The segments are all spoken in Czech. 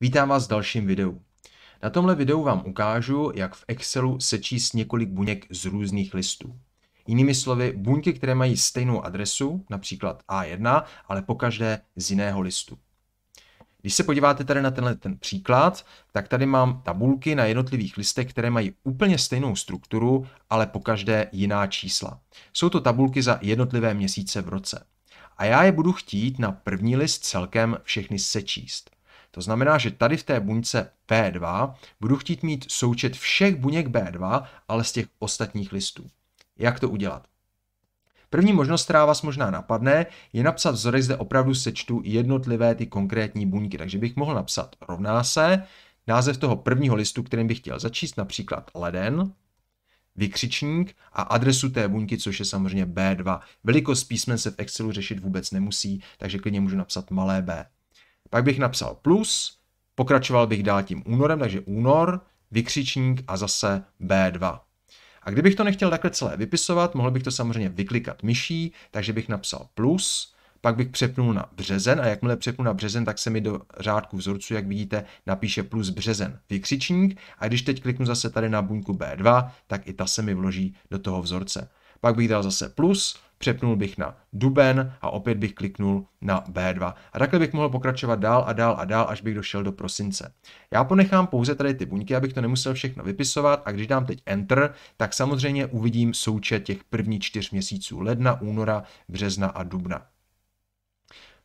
Vítám vás v dalším videu. Na tomhle videu vám ukážu, jak v Excelu sečíst několik buněk z různých listů. Jinými slovy, buňky, které mají stejnou adresu, například A1, ale pokaždé z jiného listu. Když se podíváte tady na tenhle ten příklad, tak tady mám tabulky na jednotlivých listech, které mají úplně stejnou strukturu, ale pokaždé jiná čísla. Jsou to tabulky za jednotlivé měsíce v roce. A já je budu chtít na první list celkem všechny sečíst. To znamená, že tady v té buňce P2 budu chtít mít součet všech buněk B2, ale z těch ostatních listů. Jak to udělat? První možnost, která vás možná napadne, je napsat vzorek, zde opravdu sečtu jednotlivé ty konkrétní buňky. Takže bych mohl napsat rovná se název toho prvního listu, kterým bych chtěl začíst, například leden, vykřičník a adresu té buňky, což je samozřejmě B2. Velikost písmen se v Excelu řešit vůbec nemusí, takže klidně můžu napsat malé b. Pak bych napsal plus, pokračoval bych dál tím únorem, takže únor, vykřičník a zase B2. A kdybych to nechtěl takhle celé vypisovat, mohl bych to samozřejmě vyklikat myší, takže bych napsal plus, pak bych přepnul na březen a jakmile přepnu na březen, tak se mi do řádku vzorců, jak vidíte, napíše plus březen vykřičník a když teď kliknu zase tady na buňku B2, tak i ta se mi vloží do toho vzorce. Pak bych dal zase plus, přepnul bych na duben a opět bych kliknul na B2. A takhle bych mohl pokračovat dál a dál a dál, až bych došel do prosince. Já ponechám pouze tady ty buňky, abych to nemusel všechno vypisovat a když dám teď Enter, tak samozřejmě uvidím součet těch prvních čtyř měsíců ledna, února, března a dubna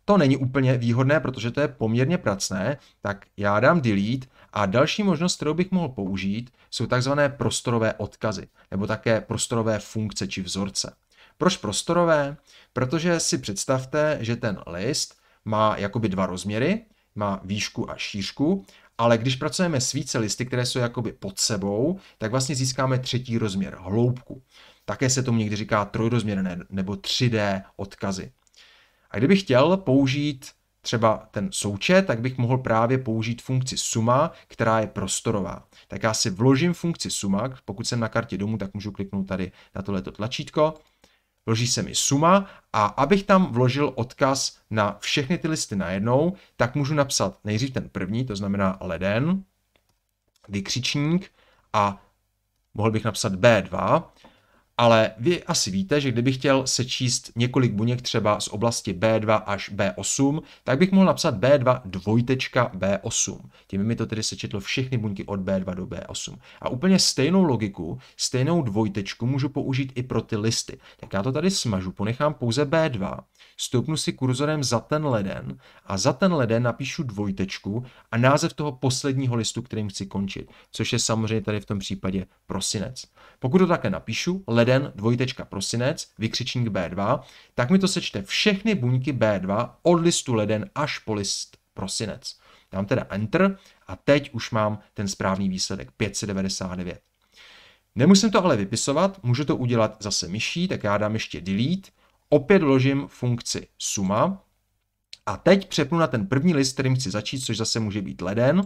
to není úplně výhodné, protože to je poměrně pracné, tak já dám delete a další možnost, kterou bych mohl použít, jsou takzvané prostorové odkazy, nebo také prostorové funkce či vzorce. Proč prostorové? Protože si představte, že ten list má jakoby dva rozměry, má výšku a šířku, ale když pracujeme s více listy, které jsou jakoby pod sebou, tak vlastně získáme třetí rozměr, hloubku. Také se tomu někdy říká trojrozměrné nebo 3D odkazy. A kdybych chtěl použít třeba ten součet, tak bych mohl právě použít funkci suma, která je prostorová. Tak já si vložím funkci suma, pokud jsem na kartě domu, tak můžu kliknout tady na tohleto tlačítko, vloží se mi suma a abych tam vložil odkaz na všechny ty listy najednou, tak můžu napsat nejdřív ten první, to znamená leden, vykřičník a mohl bych napsat B2 ale vy asi víte, že kdybych chtěl sečíst několik buněk třeba z oblasti B2 až B8, tak bych mohl napsat B2 dvojtečka B8. Tím by mi to tedy sečetlo všechny buňky od B2 do B8. A úplně stejnou logiku, stejnou dvojtečku můžu použít i pro ty listy. Tak já to tady smažu, ponechám pouze B2, stoupnu si kurzorem za ten leden a za ten leden napíšu dvojtečku a název toho posledního listu, kterým chci končit, což je samozřejmě tady v tom případě prosinec. Pokud to také napíšu, leden jeden dvojtečka prosinec, vykřičník B2, tak mi to sečte všechny buňky B2 od listu leden až po list prosinec. Dám teda Enter a teď už mám ten správný výsledek 599. Nemusím to ale vypisovat, můžu to udělat zase myší, tak já dám ještě delete, opět vložím funkci suma a teď přepnu na ten první list, kterým chci začít, což zase může být leden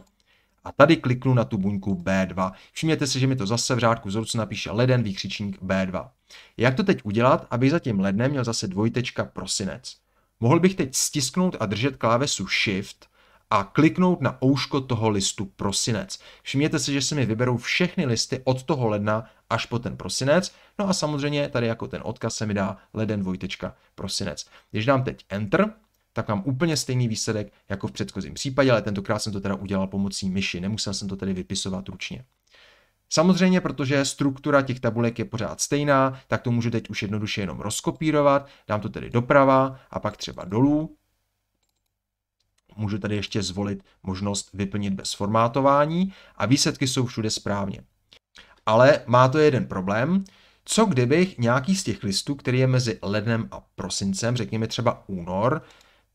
a tady kliknu na tu buňku B2. Všimněte si, že mi to zase v řádku vzorce napíše leden výkřičník B2. Jak to teď udělat, abych za tím lednem měl zase dvojtečka prosinec? Mohl bych teď stisknout a držet klávesu Shift a kliknout na ouško toho listu prosinec. Všimněte si, že se mi vyberou všechny listy od toho ledna až po ten prosinec. No a samozřejmě tady jako ten odkaz se mi dá leden dvojtečka prosinec. Když dám teď Enter, tak mám úplně stejný výsledek jako v předchozím případě, ale tentokrát jsem to teda udělal pomocí myši, nemusel jsem to tedy vypisovat ručně. Samozřejmě, protože struktura těch tabulek je pořád stejná, tak to můžu teď už jednoduše jenom rozkopírovat, dám to tedy doprava a pak třeba dolů. Můžu tady ještě zvolit možnost vyplnit bez formátování a výsledky jsou všude správně. Ale má to jeden problém, co kdybych nějaký z těch listů, který je mezi lednem a prosincem, řekněme třeba únor,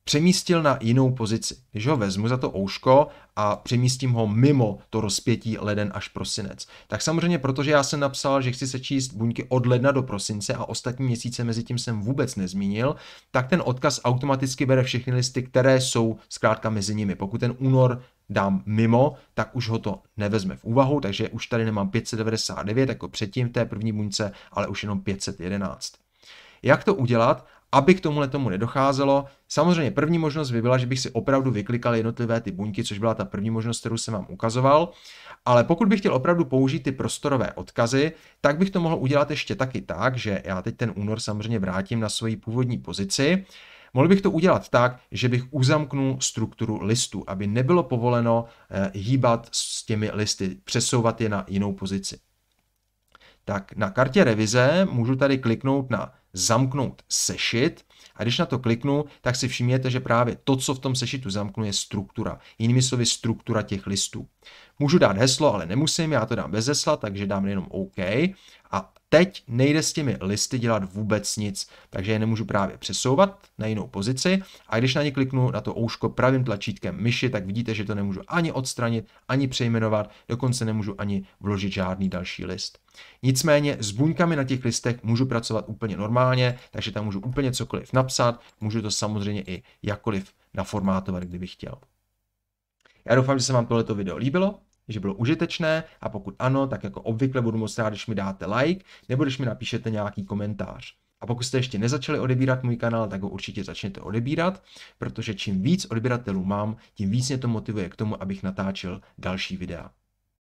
přemístil na jinou pozici. Když ho vezmu za to ouško a přemístím ho mimo to rozpětí leden až prosinec. Tak samozřejmě, protože já jsem napsal, že chci sečíst buňky od ledna do prosince a ostatní měsíce mezi tím jsem vůbec nezmínil, tak ten odkaz automaticky bere všechny listy, které jsou zkrátka mezi nimi. Pokud ten únor dám mimo, tak už ho to nevezme v úvahu, takže už tady nemám 599 jako předtím v té první buňce, ale už jenom 511. Jak to udělat? Aby k tomuhle tomu nedocházelo, samozřejmě první možnost by byla, že bych si opravdu vyklikal jednotlivé ty buňky, což byla ta první možnost, kterou jsem vám ukazoval, ale pokud bych chtěl opravdu použít ty prostorové odkazy, tak bych to mohl udělat ještě taky tak, že já teď ten únor samozřejmě vrátím na svoji původní pozici, Mohl bych to udělat tak, že bych uzamknul strukturu listu, aby nebylo povoleno eh, hýbat s těmi listy, přesouvat je na jinou pozici. Tak na kartě revize můžu tady kliknout na zamknout sešit a když na to kliknu, tak si všimněte, že právě to, co v tom sešitu zamknu, je struktura. Jinými slovy struktura těch listů. Můžu dát heslo, ale nemusím, já to dám bez hesla, takže dám jenom OK teď nejde s těmi listy dělat vůbec nic, takže je nemůžu právě přesouvat na jinou pozici a když na ně kliknu na to ouško pravým tlačítkem myši, tak vidíte, že to nemůžu ani odstranit, ani přejmenovat, dokonce nemůžu ani vložit žádný další list. Nicméně s buňkami na těch listech můžu pracovat úplně normálně, takže tam můžu úplně cokoliv napsat, můžu to samozřejmě i jakkoliv naformátovat, kdybych chtěl. Já doufám, že se vám tohleto video líbilo že bylo užitečné a pokud ano, tak jako obvykle budu moc rád, když mi dáte like nebo když mi napíšete nějaký komentář. A pokud jste ještě nezačali odebírat můj kanál, tak ho určitě začněte odebírat, protože čím víc odběratelů mám, tím víc mě to motivuje k tomu, abych natáčel další videa.